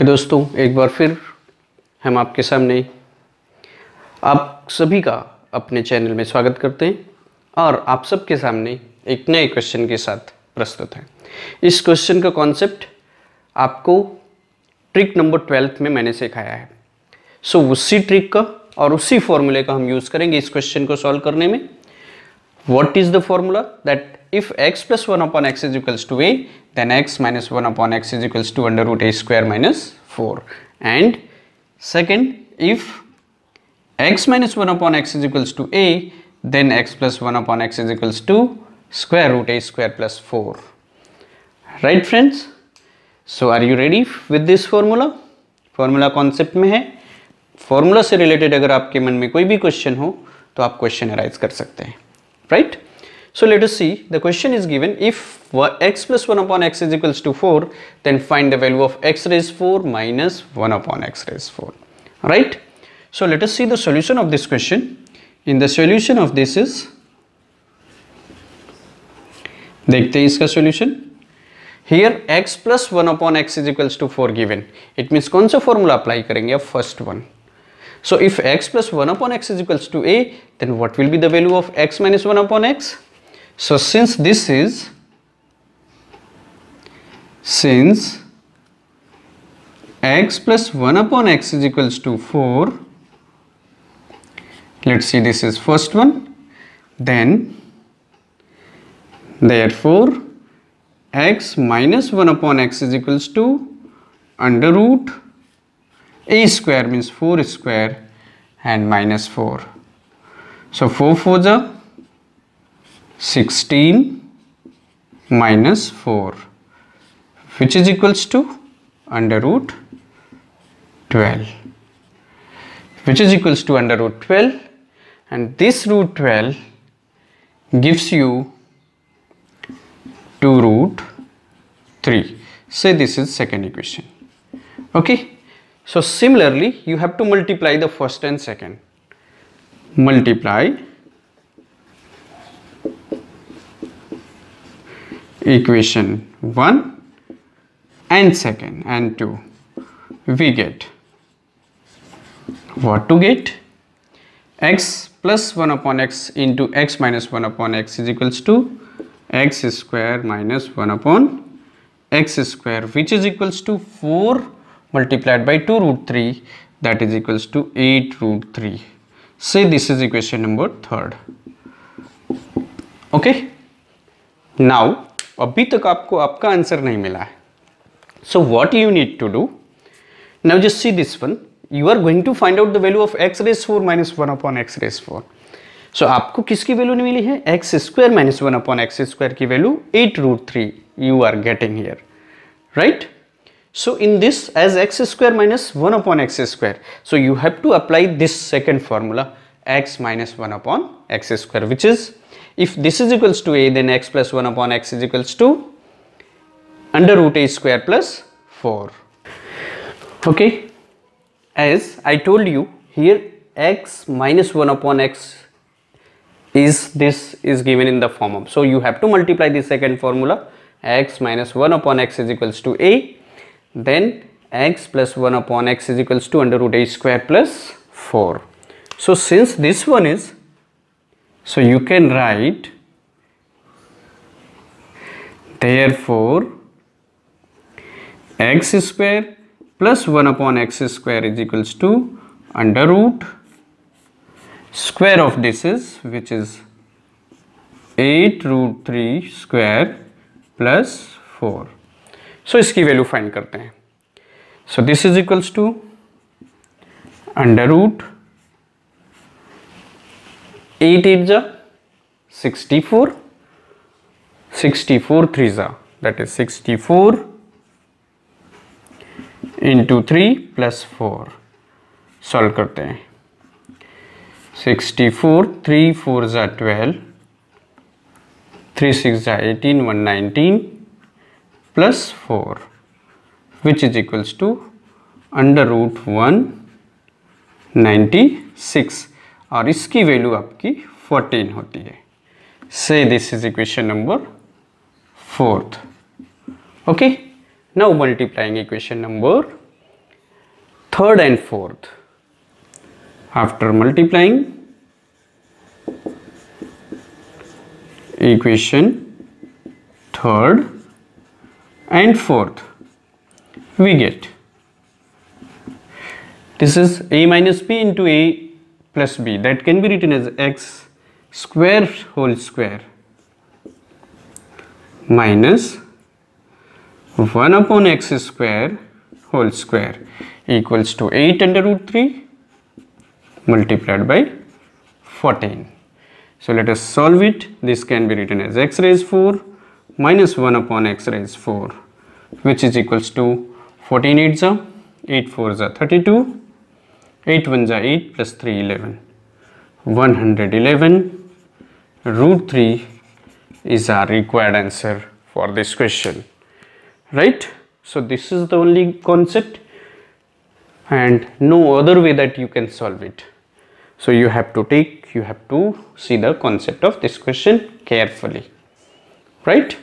Okay दोस्तों एक बार फिर हम आपके सामने आप सभी का अपने चैनल में स्वागत करते हैं और आप सबके सामने एक नए क्वेश्चन के साथ प्रस्तुत हैं इस क्वेश्चन का कॉन्सेप्ट आपको ट्रिक नंबर ट्वेल्थ में मैंने सिखाया है सो so, उसी ट्रिक का और उसी फॉर्मूले का हम यूज़ करेंगे इस क्वेश्चन को सॉल्व करने में what is the formula that if x plus 1 upon x is equals to a then x minus 1 upon x is equals to under root a square minus 4 and second if x minus 1 upon x is equals to a then x plus 1 upon x is equals to square root a square plus 4 right friends so are you ready with this formula formula concept mein hai formula se related agar aapke man mein koi bhi question ho to aap question arise kar sakte हैं right? So let us see the question is given if x plus 1 upon x is equals to 4 then find the value of x raised 4 minus 1 upon x raised 4 right. So let us see the solution of this question in the solution of this is देखते हैं इसका solution Here x one upon x is equals to four given. It means कौन सा formula apply करेंगे First one. So if x plus 1 upon x is equals to a, then what will be the value of x minus 1 upon x? So since this is, since x plus 1 upon x is equals to 4, let's see this is first one, then therefore x minus 1 upon x is equals to under root a square means 4 square and minus 4 so 4 4 is 16 minus 4 which is equals to under root 12 which is equals to under root 12 and this root 12 gives you 2 root 3 say this is second equation okay so similarly, you have to multiply the first and second. Multiply equation 1 and second and 2. We get what to get? x plus 1 upon x into x minus 1 upon x is equals to x square minus 1 upon x square which is equals to 4 multiplied by 2 root 3 that is equals to 8 root 3 say this is equation number third okay now अभी तक आपको आपका answer नहीं मिला है so what you need to do now just see this one you are going to find out the value of x raise four minus one upon x raise four so आपको किसकी value नहीं मिली है x square minus one upon x square की value at root three you are getting here right So in this as x square minus 1 upon x square. So you have to apply this second formula x minus 1 upon x square which is if this is equals to a then x plus 1 upon x is equals to under root a square plus 4. Okay. As I told you here x minus 1 upon x is this is given in the form of. So you have to multiply the second formula x minus 1 upon x is equals to a then x plus 1 upon x is equals to under root a square plus 4 so since this one is so you can write therefore x square plus 1 upon x square is equals to under root square of this is which is 8 root 3 square plus 4 so so, इसकी value find करते हैं so this is equals to under root eight eight जा sixty four sixty four three जा that is sixty four into three plus four solve करते हैं sixty four three four ज़ा twelve three six ज़ा eighteen one nineteen plus 4 which is equals to under root one ninety six और इसकी वैल्यू आपकी fourteen होती है से this is equation number fourth okay now multiplying equation number third and fourth after multiplying equation third and fourth we get this is a minus b into a plus b that can be written as x square whole square minus 1 upon x square whole square equals to 8 under root 3 multiplied by 14. So let us solve it. This can be written as x raised 4 minus 1 upon x raised 4 which is equals to 14 8 8 4 32 8 1 8 plus 3 11 111 root 3 is our required answer for this question right so this is the only concept and no other way that you can solve it so you have to take you have to see the concept of this question carefully right